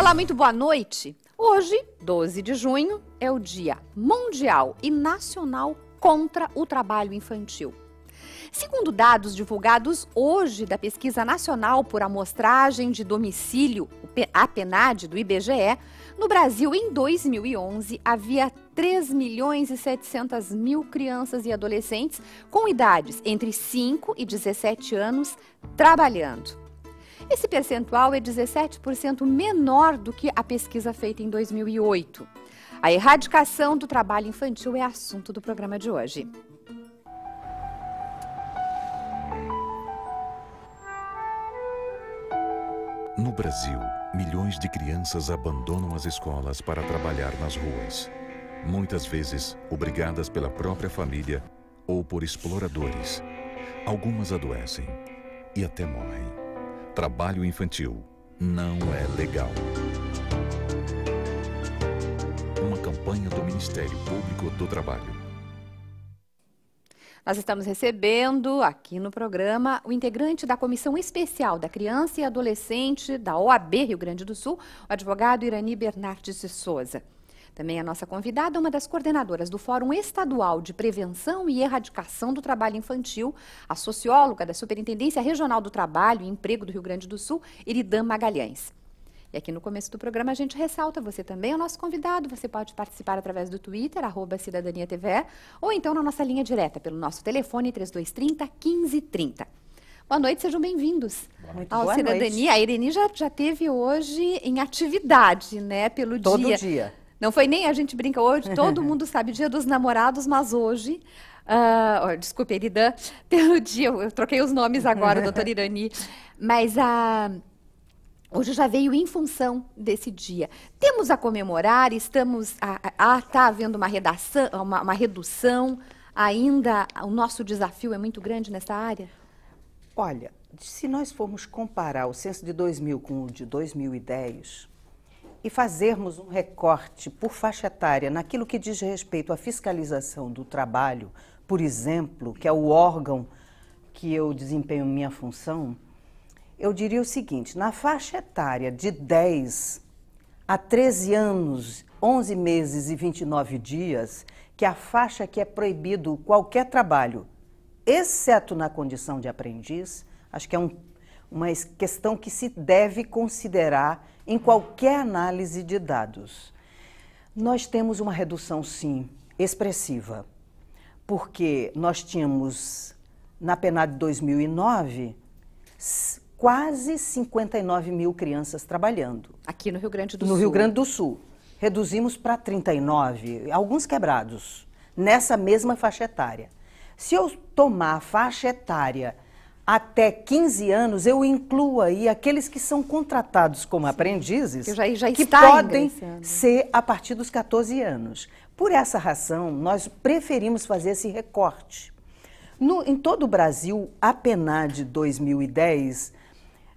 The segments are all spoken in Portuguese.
Olá, muito boa noite. Hoje, 12 de junho, é o Dia Mundial e Nacional contra o Trabalho Infantil. Segundo dados divulgados hoje da Pesquisa Nacional por Amostragem de Domicílio, a PNAD, do IBGE, no Brasil, em 2011, havia 3 milhões e 700 mil crianças e adolescentes com idades entre 5 e 17 anos trabalhando. Esse percentual é 17% menor do que a pesquisa feita em 2008. A erradicação do trabalho infantil é assunto do programa de hoje. No Brasil, milhões de crianças abandonam as escolas para trabalhar nas ruas. Muitas vezes, obrigadas pela própria família ou por exploradores. Algumas adoecem e até morrem trabalho infantil não é legal. Uma campanha do Ministério Público do Trabalho. Nós estamos recebendo aqui no programa o integrante da Comissão Especial da Criança e Adolescente da OAB Rio Grande do Sul, o advogado Irani Bernardes de Souza. Também a nossa convidada, uma das coordenadoras do Fórum Estadual de Prevenção e Erradicação do Trabalho Infantil, a socióloga da Superintendência Regional do Trabalho e Emprego do Rio Grande do Sul, Iridã Magalhães. E aqui no começo do programa a gente ressalta, você também é o nosso convidado, você pode participar através do Twitter, arroba Cidadania TV, ou então na nossa linha direta, pelo nosso telefone 3230 1530. Boa noite, sejam bem-vindos ao boa Cidadania. Noite. A Irene já, já teve hoje em atividade, né, pelo Todo dia. Todo dia. Não foi nem a gente brinca hoje, todo mundo sabe, dia dos namorados, mas hoje. Uh, oh, desculpe, Eridan, pelo dia, eu troquei os nomes agora, doutora Irani. Mas a. Uh, Hoje já veio em função desse dia. Temos a comemorar, estamos a ah, está ah, havendo uma, redação, uma, uma, redução ainda. O nosso desafio é muito grande nessa área. Olha, se nós formos comparar o censo de 2000 com o de 2010, e fazermos um recorte por faixa etária naquilo que diz respeito à fiscalização do trabalho, por exemplo, que é o órgão que eu desempenho minha função, eu diria o seguinte: na faixa etária de 10 a 13 anos, 11 meses e 29 dias, que é a faixa que é proibido qualquer trabalho, exceto na condição de aprendiz, acho que é um, uma questão que se deve considerar em qualquer análise de dados. Nós temos uma redução, sim, expressiva, porque nós tínhamos, na penada de 2009, quase 59 mil crianças trabalhando. Aqui no Rio Grande do no Sul. No Rio Grande do Sul. Reduzimos para 39, alguns quebrados, nessa mesma faixa etária. Se eu tomar a faixa etária até 15 anos, eu incluo aí aqueles que são contratados como Sim. aprendizes, que, já, já que podem ser a partir dos 14 anos. Por essa razão, nós preferimos fazer esse recorte. No, em todo o Brasil, a PENAD 2010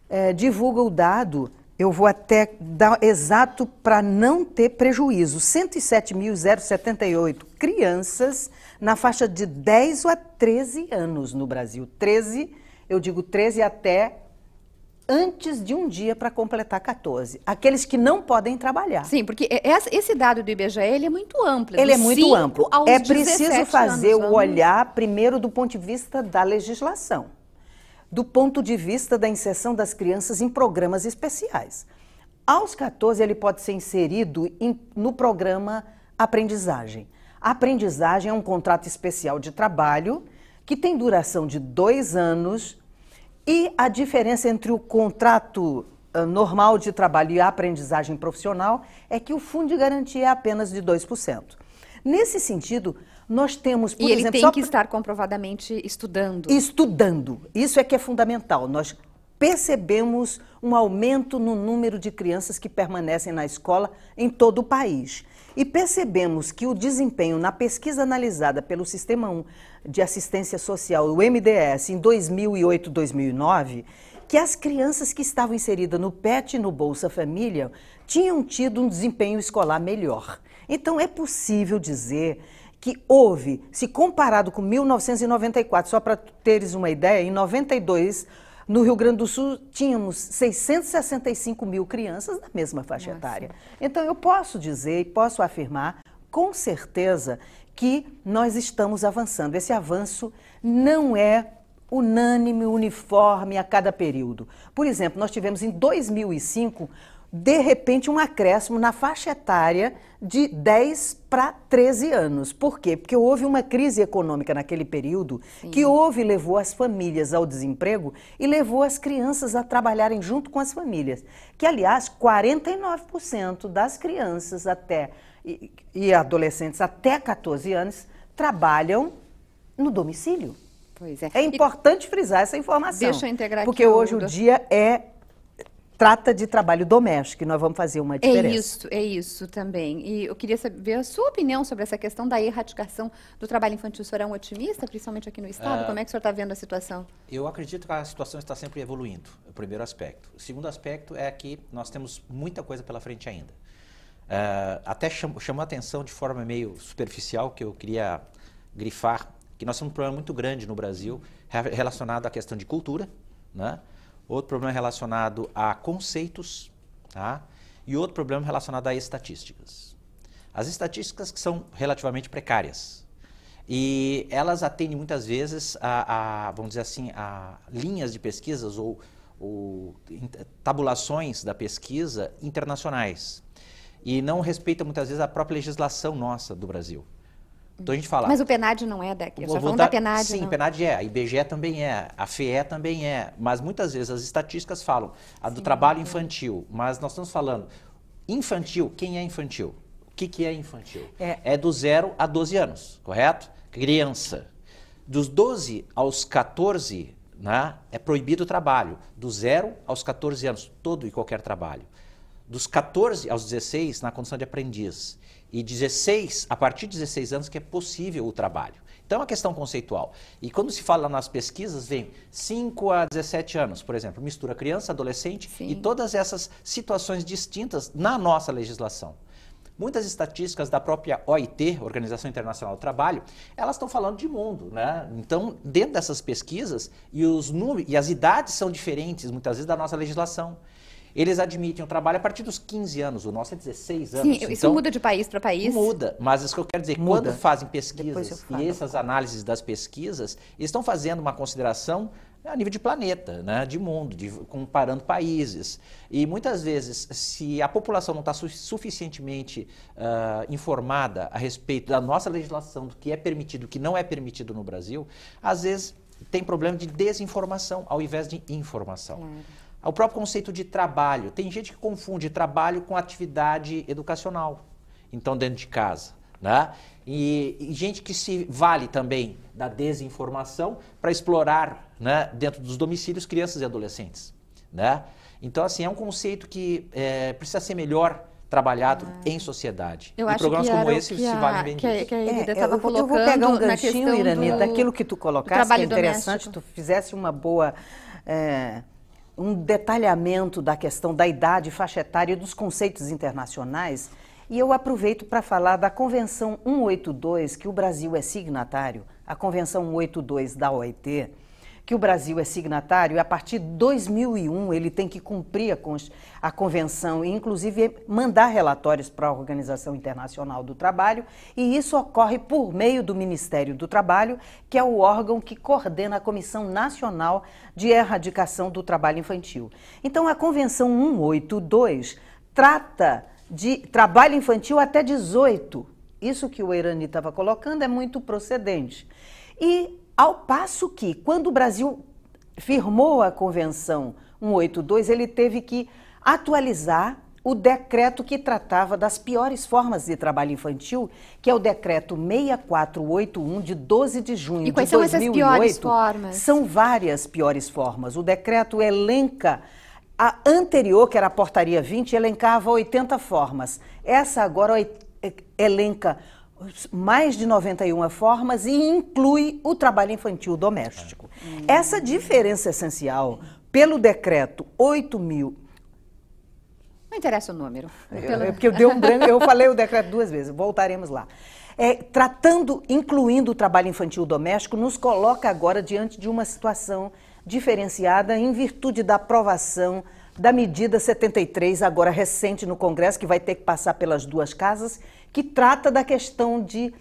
é, eh, divulga o dado, eu vou até dar exato para não ter prejuízo, 107.078 crianças na faixa de 10 a 13 anos no Brasil, 13 eu digo 13 até antes de um dia para completar 14. Aqueles que não podem trabalhar. Sim, porque é, esse dado do IBGE é muito amplo. Ele é muito amplo. É preciso fazer anos, o olhar primeiro do ponto de vista da legislação, do ponto de vista da inserção das crianças em programas especiais. Aos 14 ele pode ser inserido em, no programa aprendizagem. A aprendizagem é um contrato especial de trabalho que tem duração de dois anos e a diferença entre o contrato ah, normal de trabalho e a aprendizagem profissional é que o fundo de garantia é apenas de 2%. Nesse sentido, nós temos, por e exemplo... E ele tem só... que estar comprovadamente estudando. Estudando. Isso é que é fundamental. Nós percebemos um aumento no número de crianças que permanecem na escola em todo o país. E percebemos que o desempenho na pesquisa analisada pelo Sistema 1 de Assistência Social, o MDS, em 2008-2009, que as crianças que estavam inseridas no PET e no Bolsa Família tinham tido um desempenho escolar melhor. Então é possível dizer que houve, se comparado com 1994, só para teres uma ideia, em 92 no Rio Grande do Sul, tínhamos 665 mil crianças na mesma faixa Nossa. etária. Então, eu posso dizer e posso afirmar com certeza que nós estamos avançando. Esse avanço não é unânime, uniforme a cada período. Por exemplo, nós tivemos em 2005 de repente, um acréscimo na faixa etária de 10 para 13 anos. Por quê? Porque houve uma crise econômica naquele período Sim. que houve levou as famílias ao desemprego e levou as crianças a trabalharem junto com as famílias. Que, aliás, 49% das crianças até e, e adolescentes até 14 anos trabalham no domicílio. É. é. importante e... frisar essa informação. Deixa eu integrar aqui Porque hoje o dia é trata de trabalho doméstico, e nós vamos fazer uma é diferença. É isso, é isso também. E eu queria saber a sua opinião sobre essa questão da erradicação do trabalho infantil. O senhor é um otimista, principalmente aqui no Estado? É. Como é que o senhor está vendo a situação? Eu acredito que a situação está sempre evoluindo, é o primeiro aspecto. O segundo aspecto é que nós temos muita coisa pela frente ainda. Uh, até chamou a atenção de forma meio superficial, que eu queria grifar, que nós temos um problema muito grande no Brasil relacionado à questão de cultura, né? outro problema relacionado a conceitos, tá? e outro problema relacionado a estatísticas. As estatísticas que são relativamente precárias e elas atendem muitas vezes a, a vamos dizer assim, a linhas de pesquisas ou, ou tabulações da pesquisa internacionais e não respeita muitas vezes a própria legislação nossa do Brasil. Então a gente fala. Mas o PNAD não é daqui. Eu só falando da PNAD. Sim, não. PNAD é. A IBGE também é. A FEE também é. Mas muitas vezes as estatísticas falam a do sim, trabalho é. infantil. Mas nós estamos falando infantil. Quem é infantil? O que, que é infantil? É. é do 0 a 12 anos, correto? Criança. Dos 12 aos 14, né, é proibido o trabalho. Do 0 aos 14 anos, todo e qualquer trabalho. Dos 14 aos 16, na condição de aprendiz e 16, a partir de 16 anos que é possível o trabalho. Então é uma questão conceitual. E quando se fala nas pesquisas, vem 5 a 17 anos, por exemplo, mistura criança, adolescente Sim. e todas essas situações distintas na nossa legislação. Muitas estatísticas da própria OIT, Organização Internacional do Trabalho, elas estão falando de mundo, né? Então, dentro dessas pesquisas, e os números e as idades são diferentes muitas vezes da nossa legislação. Eles admitem o trabalho é a partir dos 15 anos, o nosso é 16 anos. Sim, isso então muda de país para país. Muda, mas isso que eu quero dizer, muda. quando fazem pesquisas e essas análises das pesquisas, estão fazendo uma consideração a nível de planeta, né, de mundo, de, comparando países. E muitas vezes, se a população não está su suficientemente uh, informada a respeito da nossa legislação, do que é permitido, do que não é permitido no Brasil, às vezes tem problema de desinformação ao invés de informação. Claro. É o próprio conceito de trabalho. Tem gente que confunde trabalho com atividade educacional, então dentro de casa. Né? E, e gente que se vale também da desinformação para explorar né, dentro dos domicílios crianças e adolescentes. Né? Então, assim, é um conceito que é, precisa ser melhor trabalhado ah. em sociedade. Eu e programas como esse se valem bem que Que é, eu, vou, eu, vou pegar um ganchinho, Irani, do... daquilo que tu colocaste, que é interessante, do tu fizesse uma boa... É um detalhamento da questão da idade, faixa etária e dos conceitos internacionais. E eu aproveito para falar da Convenção 182, que o Brasil é signatário, a Convenção 182 da OIT, que o Brasil é signatário e a partir de 2001 ele tem que cumprir a, a convenção e inclusive mandar relatórios para a Organização Internacional do Trabalho e isso ocorre por meio do Ministério do Trabalho, que é o órgão que coordena a Comissão Nacional de Erradicação do Trabalho Infantil. Então a Convenção 182 trata de trabalho infantil até 18. Isso que o Irani estava colocando é muito procedente. E ao passo que, quando o Brasil firmou a Convenção 182, ele teve que atualizar o decreto que tratava das piores formas de trabalho infantil, que é o decreto 6481 de 12 de junho de 2008. E quais são essas piores formas? São várias piores formas. O decreto elenca a anterior, que era a portaria 20, elencava 80 formas. Essa agora elenca mais de 91 formas e inclui o trabalho infantil doméstico. Essa diferença é essencial, pelo decreto 8.000 não interessa o número. É, é pelo... Eu, porque eu, dei um branco, eu falei o decreto duas vezes, voltaremos lá. É, tratando, incluindo o trabalho infantil doméstico, nos coloca agora diante de uma situação diferenciada em virtude da aprovação da medida 73, agora recente no Congresso, que vai ter que passar pelas duas casas que trata da questão de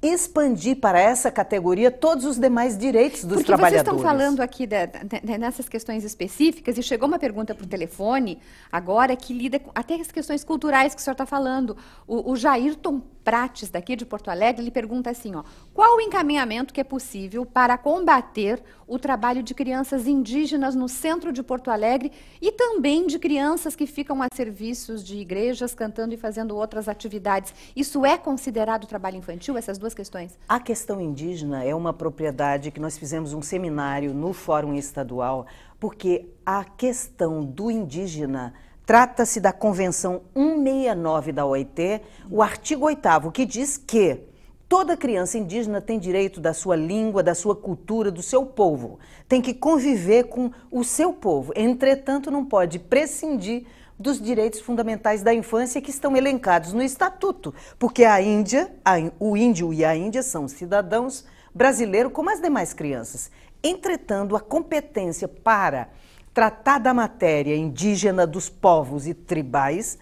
expandir para essa categoria todos os demais direitos dos Porque trabalhadores. Porque vocês estão falando aqui da, nessas questões específicas e chegou uma pergunta por telefone agora que lida com, até as questões culturais que o senhor está falando. O, o Jairton Prates, daqui de Porto Alegre, ele pergunta assim, ó, qual o encaminhamento que é possível para combater o trabalho de crianças indígenas no centro de Porto Alegre e também de crianças que ficam a serviços de igrejas cantando e fazendo outras atividades? Isso é considerado trabalho infantil, essas duas questões? A questão indígena é uma propriedade que nós fizemos um seminário no Fórum Estadual, porque a questão do indígena Trata-se da Convenção 169 da OIT, o artigo 8 que diz que toda criança indígena tem direito da sua língua, da sua cultura, do seu povo. Tem que conviver com o seu povo. Entretanto, não pode prescindir dos direitos fundamentais da infância que estão elencados no estatuto, porque a Índia, a, o índio e a Índia são cidadãos brasileiros como as demais crianças. Entretanto, a competência para tratar da matéria indígena dos povos e tribais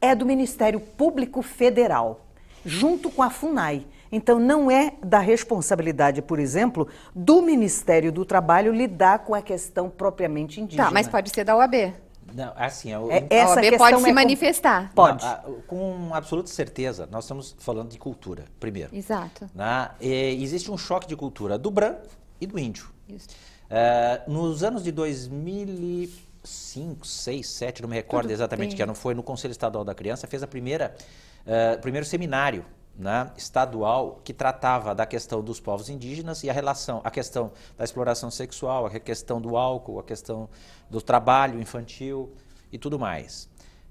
é do Ministério Público Federal, junto com a FUNAI. Então, não é da responsabilidade, por exemplo, do Ministério do Trabalho lidar com a questão propriamente tá, indígena. Tá, mas pode ser da OAB. Não, é assim, eu, é, é a OAB pode é se manifestar. pode. Não, ah, ah, com absoluta certeza, nós estamos falando de cultura, primeiro. Exato. Na, né? existe um choque de cultura do branco e do índio. Isso. É, nos anos de 2005, 6, 7, não me recordo Tudo exatamente bem. que ano foi, no Conselho Estadual da Criança, fez a primeira, uh, primeiro seminário né, estadual que tratava da questão dos povos indígenas e a relação, a questão da exploração sexual, a questão do álcool, a questão do trabalho infantil e tudo mais.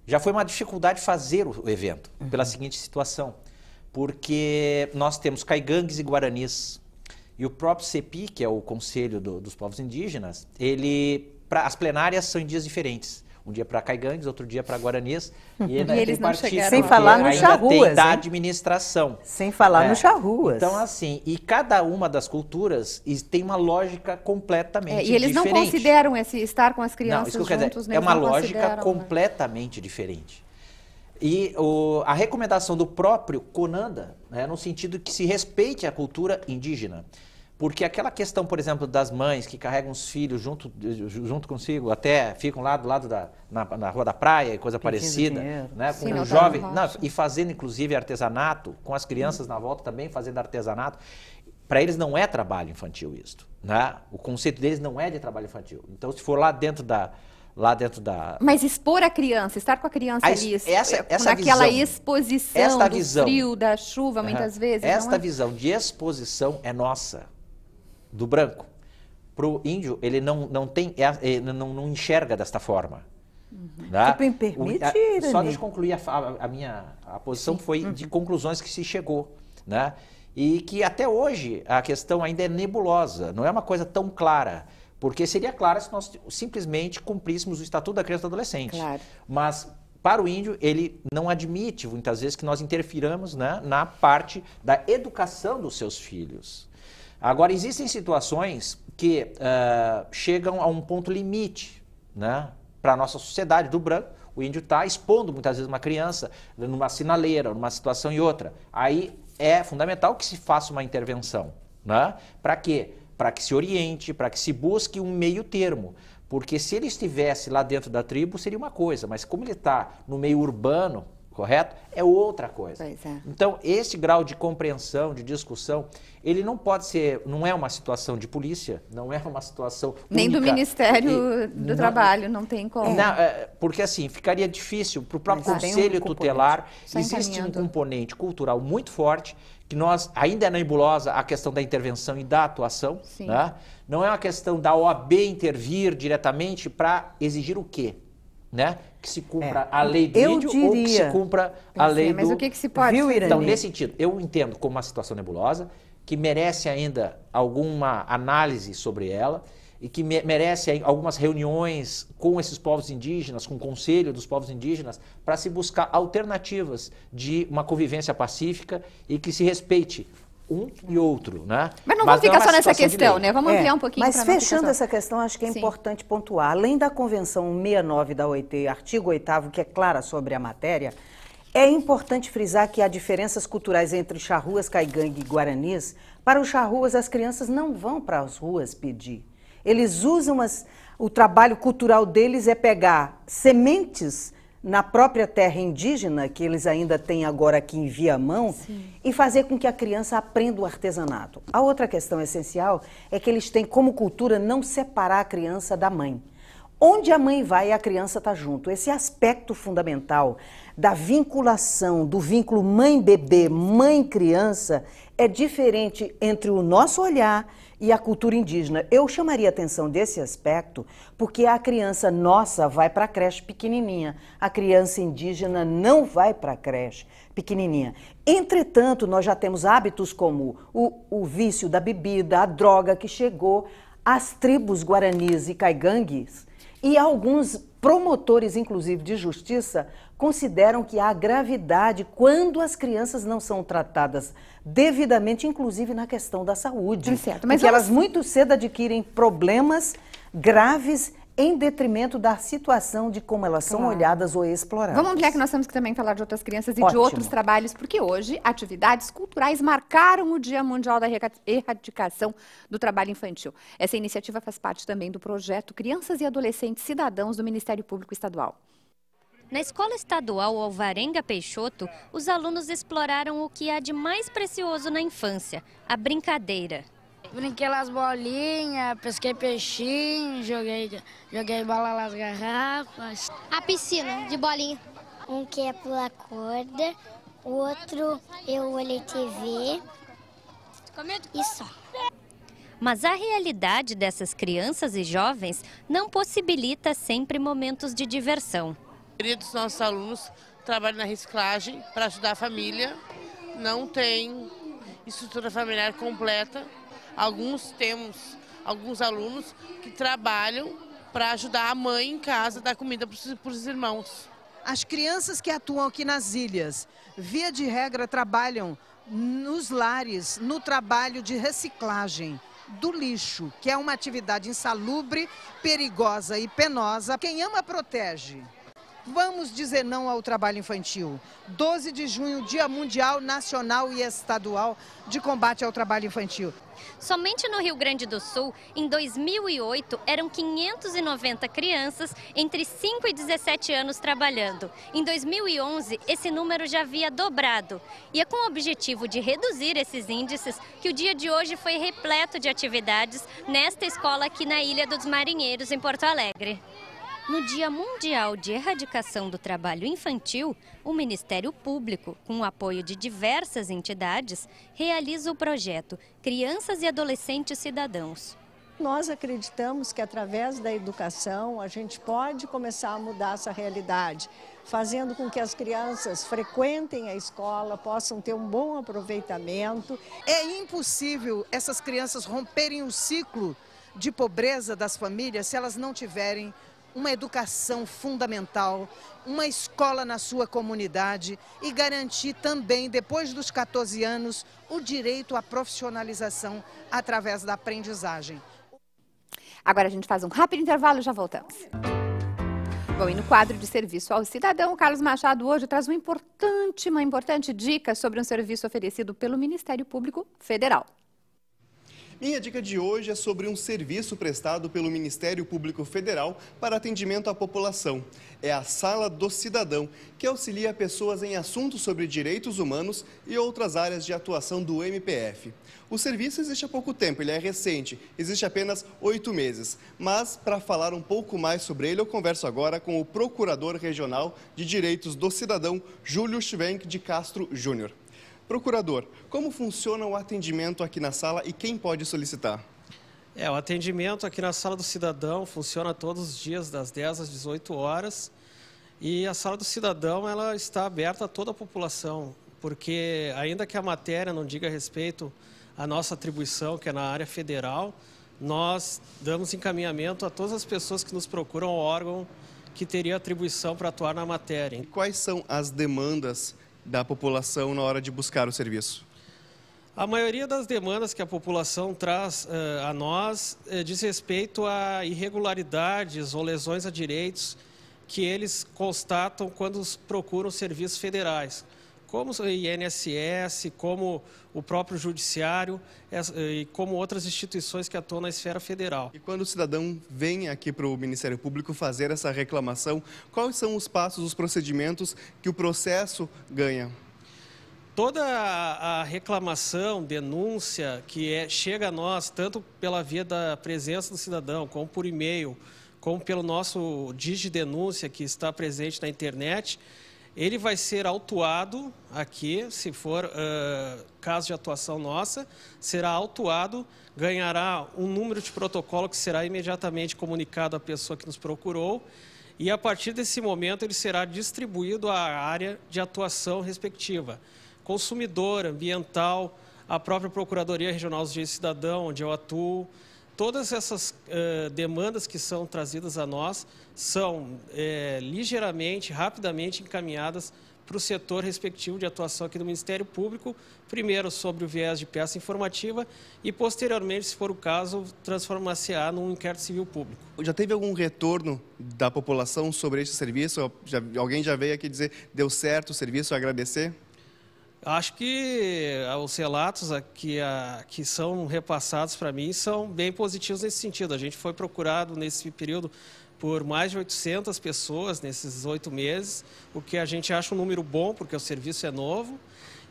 Já foi uma dificuldade fazer o evento, uhum. pela seguinte situação, porque nós temos caigangues e guaranis e o próprio CEPI, que é o Conselho do, dos Povos Indígenas, ele pra, as plenárias são em dias diferentes. Um dia para caigangues, outro dia para guaranis. E, é e eles não chegaram sem falar no charruas. Tem da administração. Sem falar é. no charruas. Então, assim, e cada uma das culturas tem uma lógica completamente diferente. É, e eles diferente. não consideram esse estar com as crianças não, isso que eu quero dizer, É uma lógica né? completamente diferente. E o, a recomendação do próprio Conanda, né, no sentido que se respeite a cultura indígena. Porque aquela questão, por exemplo, das mães que carregam os filhos junto, junto consigo, até ficam lá do lado da na, na rua da praia e coisa parecida, dinheiro. né, com Sim, um tá jovem, não, e fazendo inclusive artesanato, com as crianças hum. na volta também fazendo artesanato. Para eles não é trabalho infantil isto, né? O conceito deles não é de trabalho infantil. Então, se for lá dentro da lá dentro da. Mas expor a criança, estar com a criança a es... ali, essa, eh, essa exposição esta visão, frio, da chuva, uhum. muitas vezes. Esta é... visão de exposição é nossa, do branco. Para o índio, ele não, não tem, é ele não, não enxerga desta forma. Uhum. Tá? me permite, o, a, só deixa eu concluir a, a, a minha a posição Sim. foi uhum. de conclusões que se chegou, né? E que até hoje a questão ainda é nebulosa, não é uma coisa tão clara. Porque seria claro se nós simplesmente cumpríssemos o Estatuto da Criança e do Adolescente. Claro. Mas para o índio, ele não admite muitas vezes que nós interfiramos né, na parte da educação dos seus filhos. Agora, existem situações que uh, chegam a um ponto limite né, para a nossa sociedade do branco. O índio está expondo muitas vezes uma criança numa sinaleira, numa situação e outra. Aí é fundamental que se faça uma intervenção. Né, para quê? para que se oriente, para que se busque um meio termo. Porque se ele estivesse lá dentro da tribo, seria uma coisa, mas como ele está no meio urbano, correto? É outra coisa. É. Então, esse grau de compreensão, de discussão, ele não pode ser, não é uma situação de polícia, não é uma situação única. Nem do Ministério e, do não, Trabalho, não tem como. Não, é, porque assim, ficaria difícil para o próprio Conselho um Tutelar, existe um componente cultural muito forte, que nós, ainda é nebulosa a questão da intervenção e da atuação, né? não é uma questão da OAB intervir diretamente para exigir o quê? né? Que se cumpra é. a lei do eu vídeo diria. ou que se cumpra a lei mas do... Mas o que, que se pode Viu, Então, nesse sentido, eu entendo como uma situação nebulosa, que merece ainda alguma análise sobre ela e que merece algumas reuniões com esses povos indígenas, com o Conselho dos Povos Indígenas, para se buscar alternativas de uma convivência pacífica e que se respeite um e outro, né? Mas não vamos é ficar só nessa questão, né? Vamos é, ampliar um pouquinho. Mas fechando essa questão, acho que é Sim. importante pontuar. Além da Convenção 69 da OIT, artigo 8 que é clara sobre a matéria, é importante frisar que há diferenças culturais entre charruas, caigangue e guaranis. Para os charruas, as crianças não vão para as ruas pedir. Eles usam as... O trabalho cultural deles é pegar sementes na própria terra indígena, que eles ainda têm agora aqui em Viamão, Sim. e fazer com que a criança aprenda o artesanato. A outra questão essencial é que eles têm como cultura não separar a criança da mãe. Onde a mãe vai, a criança está junto. Esse aspecto fundamental da vinculação, do vínculo mãe-bebê, mãe-criança, é diferente entre o nosso olhar e a cultura indígena. Eu chamaria atenção desse aspecto porque a criança nossa vai para a creche pequenininha, a criança indígena não vai para a creche pequenininha. Entretanto, nós já temos hábitos como o, o vício da bebida, a droga que chegou às tribos guaranis e caigangues e alguns promotores, inclusive de justiça, consideram que há gravidade quando as crianças não são tratadas devidamente, inclusive na questão da saúde. É certo, mas porque elas muito cedo adquirem problemas graves em detrimento da situação de como elas claro. são olhadas ou exploradas. Vamos ampliar que nós temos que também falar de outras crianças e Ótimo. de outros trabalhos, porque hoje atividades culturais marcaram o Dia Mundial da Erradicação do Trabalho Infantil. Essa iniciativa faz parte também do projeto Crianças e Adolescentes Cidadãos do Ministério Público Estadual. Na Escola Estadual Alvarenga Peixoto, os alunos exploraram o que há de mais precioso na infância, a brincadeira. Brinquei lá as bolinhas, pesquei peixinho, joguei, joguei bola lá as garrafas. A piscina de bolinha. Um que é pular corda, o outro eu olhei TV e só. Mas a realidade dessas crianças e jovens não possibilita sempre momentos de diversão maioria dos nossos alunos trabalha na reciclagem para ajudar a família, não tem estrutura familiar completa. Alguns temos alguns alunos que trabalham para ajudar a mãe em casa, dar comida para os irmãos. As crianças que atuam aqui nas ilhas, via de regra, trabalham nos lares, no trabalho de reciclagem do lixo, que é uma atividade insalubre, perigosa e penosa. Quem ama, protege. Vamos dizer não ao trabalho infantil. 12 de junho, Dia Mundial, Nacional e Estadual de Combate ao Trabalho Infantil. Somente no Rio Grande do Sul, em 2008, eram 590 crianças entre 5 e 17 anos trabalhando. Em 2011, esse número já havia dobrado. E é com o objetivo de reduzir esses índices que o dia de hoje foi repleto de atividades nesta escola aqui na Ilha dos Marinheiros, em Porto Alegre. No Dia Mundial de Erradicação do Trabalho Infantil, o Ministério Público, com o apoio de diversas entidades, realiza o projeto Crianças e Adolescentes Cidadãos. Nós acreditamos que através da educação a gente pode começar a mudar essa realidade, fazendo com que as crianças frequentem a escola, possam ter um bom aproveitamento. É impossível essas crianças romperem o ciclo de pobreza das famílias se elas não tiverem uma educação fundamental, uma escola na sua comunidade e garantir também, depois dos 14 anos, o direito à profissionalização através da aprendizagem. Agora a gente faz um rápido intervalo e já voltamos. Bom, e no quadro de serviço ao cidadão, Carlos Machado hoje traz uma importante, uma importante dica sobre um serviço oferecido pelo Ministério Público Federal. Minha dica de hoje é sobre um serviço prestado pelo Ministério Público Federal para atendimento à população. É a Sala do Cidadão, que auxilia pessoas em assuntos sobre direitos humanos e outras áreas de atuação do MPF. O serviço existe há pouco tempo, ele é recente, existe apenas oito meses. Mas, para falar um pouco mais sobre ele, eu converso agora com o Procurador Regional de Direitos do Cidadão, Júlio Schwenk de Castro Júnior. Procurador, como funciona o atendimento aqui na sala e quem pode solicitar? É, o atendimento aqui na Sala do Cidadão funciona todos os dias, das 10 às 18 horas. E a Sala do Cidadão ela está aberta a toda a população, porque ainda que a matéria não diga respeito à nossa atribuição, que é na área federal, nós damos encaminhamento a todas as pessoas que nos procuram o órgão que teria atribuição para atuar na matéria. E quais são as demandas da população na hora de buscar o serviço? A maioria das demandas que a população traz uh, a nós uh, diz respeito a irregularidades ou lesões a direitos que eles constatam quando procuram serviços federais como o INSS, como o próprio Judiciário eh, e como outras instituições que atuam na esfera federal. E quando o cidadão vem aqui para o Ministério Público fazer essa reclamação, quais são os passos, os procedimentos que o processo ganha? Toda a reclamação, denúncia que é, chega a nós, tanto pela via da presença do cidadão, como por e-mail, como pelo nosso Digi Denúncia, que está presente na internet, ele vai ser autuado aqui, se for uh, caso de atuação nossa, será autuado, ganhará um número de protocolo que será imediatamente comunicado à pessoa que nos procurou e a partir desse momento ele será distribuído à área de atuação respectiva, consumidor, ambiental, a própria Procuradoria Regional dos Direitos Cidadão, onde eu atuo, todas essas uh, demandas que são trazidas a nós são eh, ligeiramente, rapidamente encaminhadas para o setor respectivo de atuação aqui do Ministério Público, primeiro sobre o viés de peça informativa e, posteriormente, se for o caso, transformar-se-á num inquérito civil público. Já teve algum retorno da população sobre este serviço? Já, alguém já veio aqui dizer deu certo o serviço, agradecer? Acho que eh, os relatos que, ah, que são repassados para mim são bem positivos nesse sentido. A gente foi procurado nesse período por mais de 800 pessoas nesses oito meses, o que a gente acha um número bom, porque o serviço é novo.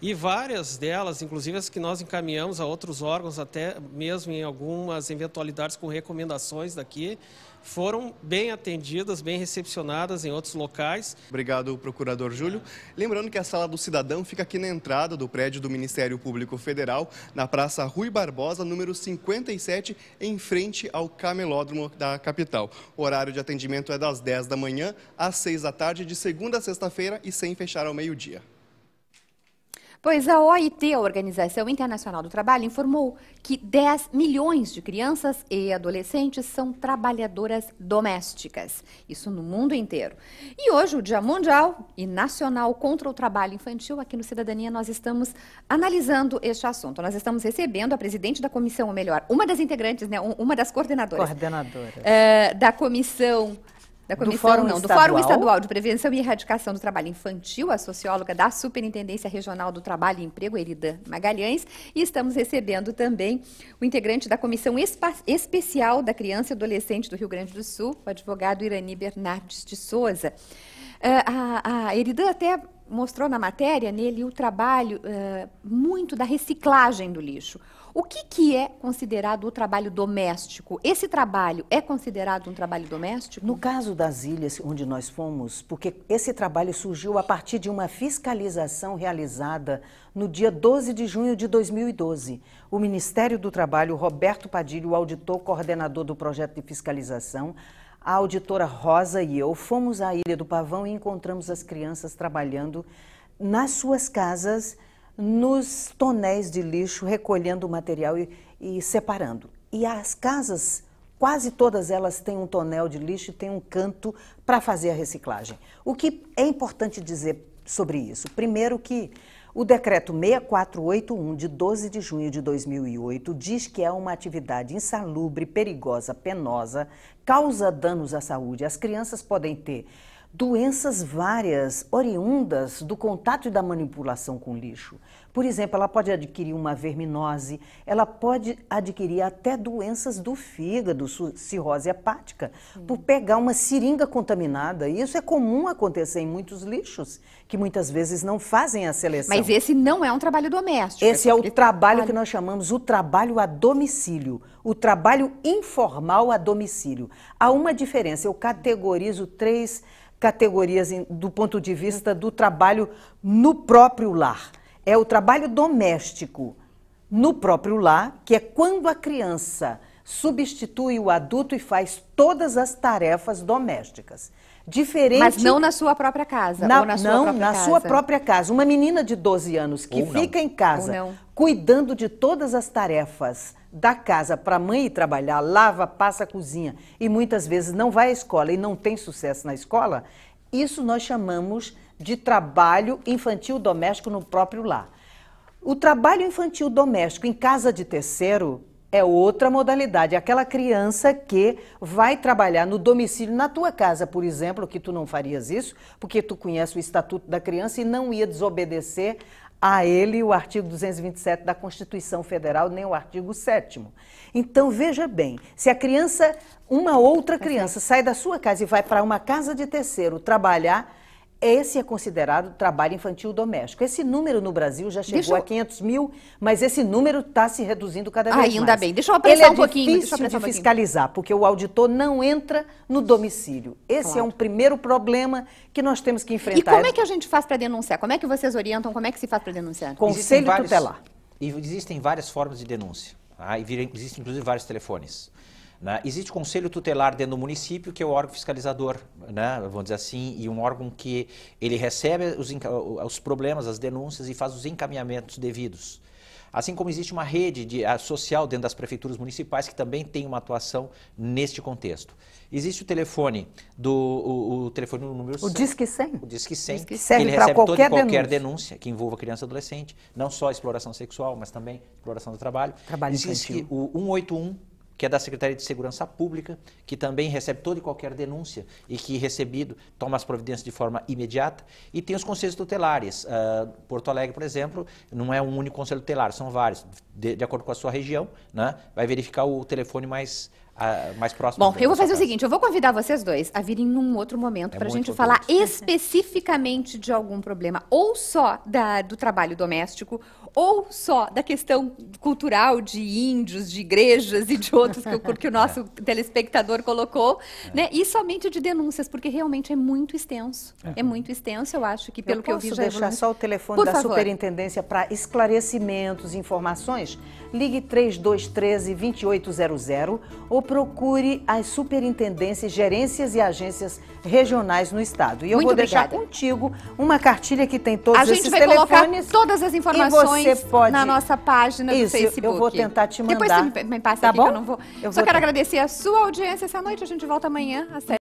E várias delas, inclusive as que nós encaminhamos a outros órgãos, até mesmo em algumas eventualidades com recomendações daqui, foram bem atendidas, bem recepcionadas em outros locais. Obrigado, procurador Júlio. Lembrando que a Sala do Cidadão fica aqui na entrada do prédio do Ministério Público Federal, na Praça Rui Barbosa, número 57, em frente ao Camelódromo da capital. O horário de atendimento é das 10 da manhã às 6 da tarde, de segunda a sexta-feira e sem fechar ao meio-dia. Pois a OIT, a Organização Internacional do Trabalho, informou que 10 milhões de crianças e adolescentes são trabalhadoras domésticas. Isso no mundo inteiro. E hoje, o Dia Mundial e Nacional contra o Trabalho Infantil, aqui no Cidadania, nós estamos analisando este assunto. Nós estamos recebendo a presidente da comissão, ou melhor, uma das integrantes, né, uma das coordenadoras. Coordenadora. É, eh, da comissão da Comissão, do Fórum não, Estadual. do Fórum Estadual de Prevenção e Erradicação do Trabalho Infantil, a socióloga da Superintendência Regional do Trabalho e Emprego, Eridan Magalhães, e estamos recebendo também o integrante da Comissão Espa Especial da Criança e Adolescente do Rio Grande do Sul, o advogado Irani Bernardes de Souza. Eh, a, a Erida até mostrou na matéria nele o trabalho uh, muito da reciclagem do lixo. O que, que é considerado o trabalho doméstico? Esse trabalho é considerado um trabalho doméstico? No caso das ilhas onde nós fomos, porque esse trabalho surgiu a partir de uma fiscalização realizada no dia 12 de junho de 2012. O Ministério do Trabalho, Roberto Padilho, auditor coordenador do projeto de fiscalização, a auditora Rosa e eu fomos à Ilha do Pavão e encontramos as crianças trabalhando nas suas casas nos tonéis de lixo, recolhendo o material e, e separando. E as casas, quase todas elas têm um tonel de lixo e têm um canto para fazer a reciclagem. O que é importante dizer sobre isso? Primeiro que o decreto 6481, de 12 de junho de 2008, diz que é uma atividade insalubre, perigosa, penosa, causa danos à saúde. As crianças podem ter doenças várias oriundas do contato e da manipulação com lixo. Por exemplo, ela pode adquirir uma verminose, ela pode adquirir até doenças do fígado, cirrose hepática, hum. por pegar uma seringa contaminada. E isso é comum acontecer em muitos lixos, que muitas vezes não fazem a seleção. Mas esse não é um trabalho doméstico. É esse é, é o trabalho que nós chamamos o trabalho a domicílio, o trabalho informal a domicílio. Há uma diferença, eu categorizo três categorias do ponto de vista do trabalho no próprio lar. É o trabalho doméstico no próprio lar, que é quando a criança substitui o adulto e faz todas as tarefas domésticas. Diferente. Mas não na sua própria casa. Na, na sua não, própria na casa. sua própria casa. Uma menina de 12 anos que ou fica não. em casa cuidando de todas as tarefas da casa para a mãe ir trabalhar, lava, passa a cozinha e muitas vezes não vai à escola e não tem sucesso na escola, isso nós chamamos de trabalho infantil doméstico no próprio lar. O trabalho infantil doméstico em casa de terceiro é outra modalidade. É aquela criança que vai trabalhar no domicílio, na tua casa, por exemplo, que tu não farias isso, porque tu conhece o estatuto da criança e não ia desobedecer a ele o artigo 227 da Constituição Federal, nem o artigo 7. Então, veja bem: se a criança, uma outra criança, sai da sua casa e vai para uma casa de terceiro trabalhar esse é considerado trabalho infantil doméstico. Esse número no Brasil já chegou eu... a 500 mil, mas esse número está se reduzindo cada vez ainda mais. Ainda bem. Deixa eu apressar é um pouquinho. Ele é difícil de um fiscalizar, porque o auditor não entra no domicílio. Esse claro. é um primeiro problema que nós temos que enfrentar. E como é que a gente faz para denunciar? Como é que vocês orientam? Como é que se faz para denunciar? Conselho tutelar. E existem várias formas de denúncia. Ah, existem, inclusive, vários telefones. Né? Existe o Conselho Tutelar dentro do município, que é o órgão fiscalizador, né? vamos dizer assim, e um órgão que ele recebe os, os problemas, as denúncias e faz os encaminhamentos devidos. Assim como existe uma rede de, a, social dentro das prefeituras municipais que também tem uma atuação neste contexto. Existe o telefone do o, o telefone do número O Disque 100. O Disque 100. que 100 ele recebe qualquer toda e qualquer denúncia. denúncia. que envolva criança e adolescente, não só exploração sexual, mas também exploração do trabalho. Trabalho Existe infantil. o 181 que é da Secretaria de Segurança Pública, que também recebe toda e qualquer denúncia e que, recebido, toma as providências de forma imediata. E tem os conselhos tutelares. Uh, Porto Alegre, por exemplo, não é um único conselho tutelar, são vários, de, de acordo com a sua região, né? vai verificar o telefone mais mais próximo. Bom, eu vou fazer casa. o seguinte, eu vou convidar vocês dois a virem num outro momento é para a gente falar especificamente de algum problema, ou só da, do trabalho doméstico, ou só da questão cultural de índios, de igrejas e de outros que, que o nosso é. telespectador colocou, é. né? E somente de denúncias, porque realmente é muito extenso. Uhum. É, muito extenso, eu acho que pelo eu que eu vi... Posso é deixar já... só o telefone Por da favor. superintendência para esclarecimentos, informações? ligue 3213 2800 ou procure as superintendências, gerências e agências regionais no estado. E eu Muito vou obrigada. deixar contigo uma cartilha que tem todos esses telefones. A gente vai colocar todas as informações pode... na nossa página Isso, do Facebook. eu vou tentar te mandar. Depois você me passa tá aqui bom? eu não vou. Eu Só vou quero agradecer a sua audiência essa noite. A gente volta amanhã às 7